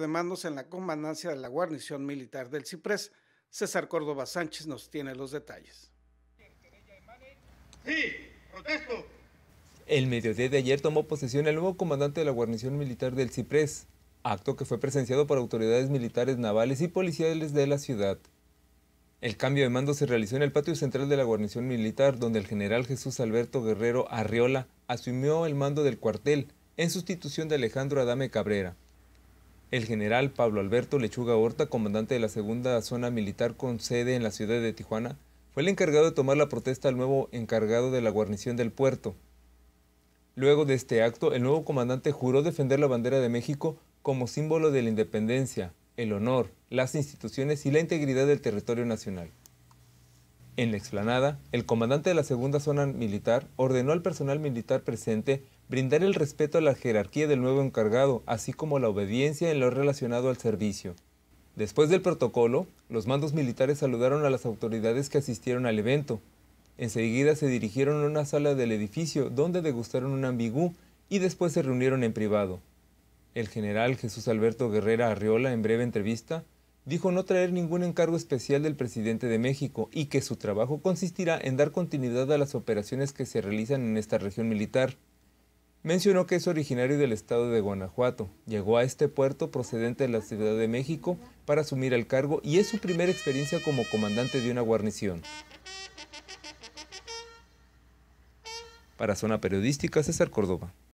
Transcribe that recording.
de mandos en la comandancia de la guarnición militar del Ciprés. César Córdoba Sánchez nos tiene los detalles. El mediodía de ayer tomó posesión el nuevo comandante de la guarnición militar del Ciprés, acto que fue presenciado por autoridades militares navales y policiales de la ciudad. El cambio de mando se realizó en el patio central de la guarnición militar, donde el general Jesús Alberto Guerrero Arriola asumió el mando del cuartel en sustitución de Alejandro Adame Cabrera. El general Pablo Alberto Lechuga Horta, comandante de la segunda zona militar con sede en la ciudad de Tijuana, fue el encargado de tomar la protesta al nuevo encargado de la guarnición del puerto. Luego de este acto, el nuevo comandante juró defender la bandera de México como símbolo de la independencia, el honor, las instituciones y la integridad del territorio nacional. En la explanada, el comandante de la segunda zona militar ordenó al personal militar presente brindar el respeto a la jerarquía del nuevo encargado, así como la obediencia en lo relacionado al servicio. Después del protocolo, los mandos militares saludaron a las autoridades que asistieron al evento. Enseguida se dirigieron a una sala del edificio donde degustaron un ambigú y después se reunieron en privado. El general Jesús Alberto Guerrera Arriola, en breve entrevista, dijo no traer ningún encargo especial del presidente de México y que su trabajo consistirá en dar continuidad a las operaciones que se realizan en esta región militar. Mencionó que es originario del estado de Guanajuato. Llegó a este puerto procedente de la Ciudad de México para asumir el cargo y es su primera experiencia como comandante de una guarnición. Para Zona Periodística, César Córdoba.